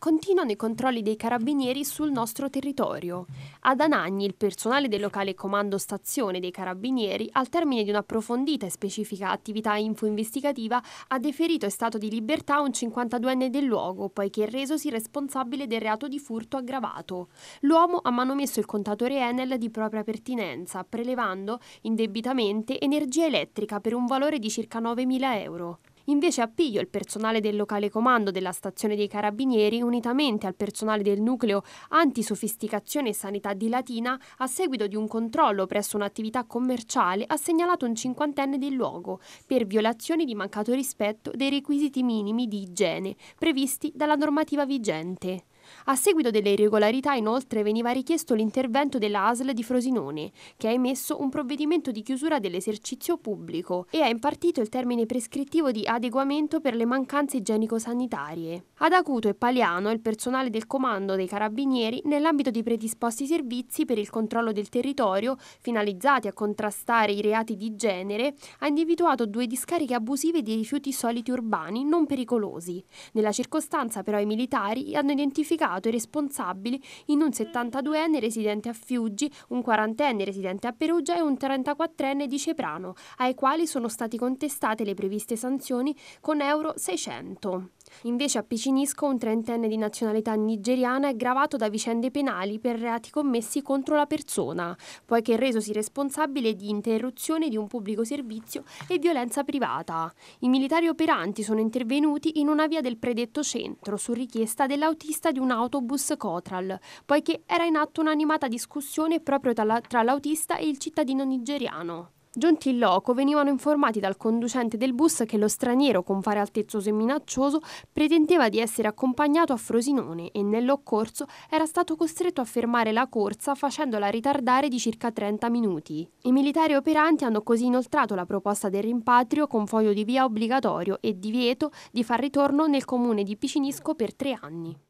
continuano i controlli dei carabinieri sul nostro territorio. Ad Anagni il personale del locale comando stazione dei carabinieri, al termine di un'approfondita e specifica attività info-investigativa, ha deferito in stato di libertà un 52enne del luogo, poiché è resosi responsabile del reato di furto aggravato. L'uomo ha manomesso il contatore Enel di propria pertinenza, prelevando indebitamente energia elettrica per un valore di circa 9.000 euro. Invece a Piglio il personale del locale comando della stazione dei Carabinieri, unitamente al personale del nucleo antisofisticazione e sanità di Latina, a seguito di un controllo presso un'attività commerciale, ha segnalato un cinquantenne del luogo per violazioni di mancato rispetto dei requisiti minimi di igiene previsti dalla normativa vigente. A seguito delle irregolarità inoltre veniva richiesto l'intervento della ASL di Frosinone, che ha emesso un provvedimento di chiusura dell'esercizio pubblico e ha impartito il termine prescrittivo di adeguamento per le mancanze igienico-sanitarie. Ad Acuto e Paliano il personale del comando dei carabinieri nell'ambito di predisposti servizi per il controllo del territorio finalizzati a contrastare i reati di genere ha individuato due discariche abusive di rifiuti soliti urbani non pericolosi. Nella circostanza però i militari hanno identificato identificato i responsabili in un 72enne residente a Fiuggi, un 40enne residente a Perugia e un 34enne di Ceprano, ai quali sono state contestate le previste sanzioni con euro 600. Invece a Picinisco un trentenne di nazionalità nigeriana è gravato da vicende penali per reati commessi contro la persona, poiché è resosi responsabile di interruzione di un pubblico servizio e violenza privata. I militari operanti sono intervenuti in una via del predetto centro su richiesta dell'autista di un autobus Cotral, poiché era in atto un'animata discussione proprio tra l'autista e il cittadino nigeriano. Giunti in loco venivano informati dal conducente del bus che lo straniero, con fare altezzoso e minaccioso, pretendeva di essere accompagnato a Frosinone e nell'occorso era stato costretto a fermare la corsa facendola ritardare di circa 30 minuti. I militari operanti hanno così inoltrato la proposta del rimpatrio con foglio di via obbligatorio e divieto di far ritorno nel comune di Picinisco per tre anni.